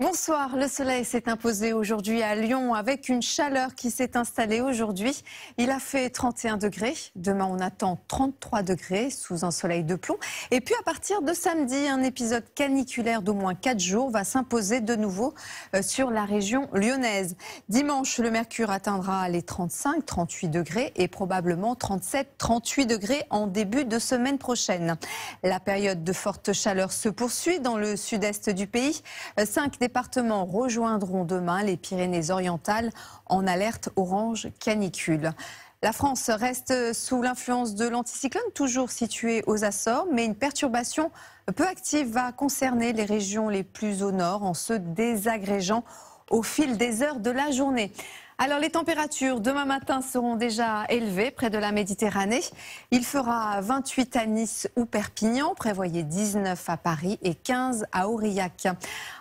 Bonsoir, le soleil s'est imposé aujourd'hui à Lyon avec une chaleur qui s'est installée aujourd'hui. Il a fait 31 degrés, demain on attend 33 degrés sous un soleil de plomb. Et puis à partir de samedi, un épisode caniculaire d'au moins 4 jours va s'imposer de nouveau euh, sur la région lyonnaise. Dimanche, le mercure atteindra les 35-38 degrés et probablement 37-38 degrés en début de semaine prochaine. La période de forte chaleur se poursuit dans le sud-est du pays. 5 euh, départements rejoindront demain les Pyrénées-Orientales en alerte orange canicule. La France reste sous l'influence de l'anticyclone, toujours situé aux Açores, mais une perturbation peu active va concerner les régions les plus au nord en se désagrégeant au fil des heures de la journée. Alors les températures demain matin seront déjà élevées près de la Méditerranée. Il fera 28 à Nice ou Perpignan, prévoyez 19 à Paris et 15 à Aurillac.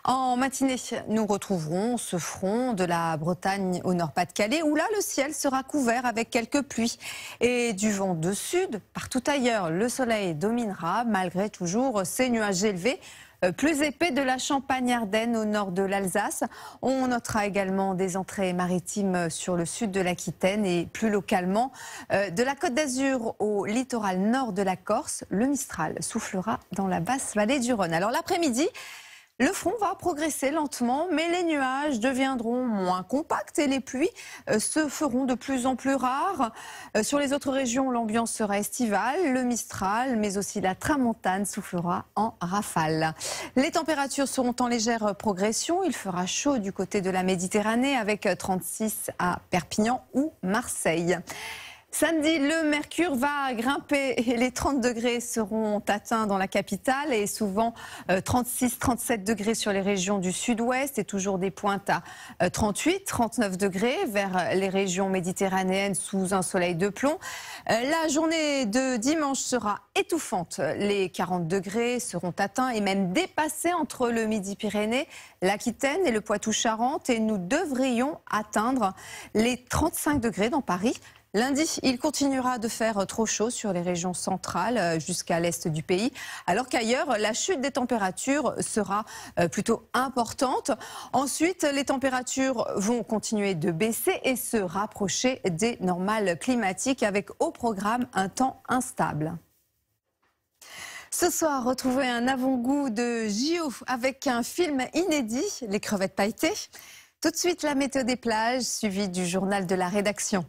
En matinée, nous retrouverons ce front de la Bretagne au Nord-Pas-de-Calais où là le ciel sera couvert avec quelques pluies et du vent de sud. Partout ailleurs, le soleil dominera malgré toujours ces nuages élevés. Euh, plus épais de la Champagne-Ardenne au nord de l'Alsace. On notera également des entrées maritimes sur le sud de l'Aquitaine et plus localement euh, de la Côte d'Azur au littoral nord de la Corse. Le Mistral soufflera dans la basse vallée du Rhône. Alors l'après-midi, le front va progresser lentement, mais les nuages deviendront moins compacts et les pluies euh, se feront de plus en plus rares. Euh, sur les autres régions, l'ambiance sera estivale, le Mistral, mais aussi la Tramontane soufflera en rafale. Les températures seront en légère progression. Il fera chaud du côté de la Méditerranée avec 36 euh, à Perpignan ou Marseille. Samedi, le mercure va grimper et les 30 degrés seront atteints dans la capitale et souvent 36-37 euh, degrés sur les régions du sud-ouest et toujours des pointes à 38-39 euh, degrés vers euh, les régions méditerranéennes sous un soleil de plomb. La journée de dimanche sera étouffante. Les 40 degrés seront atteints et même dépassés entre le Midi-Pyrénées, l'Aquitaine et le Poitou-Charentes et nous devrions atteindre les 35 degrés dans Paris Lundi, il continuera de faire trop chaud sur les régions centrales euh, jusqu'à l'est du pays, alors qu'ailleurs, la chute des températures sera euh, plutôt importante. Ensuite, les températures vont continuer de baisser et se rapprocher des normales climatiques avec au programme un temps instable. Ce soir, retrouvez un avant-goût de JO avec un film inédit, Les crevettes pailletées. Tout de suite, la météo des plages, suivie du journal de la rédaction.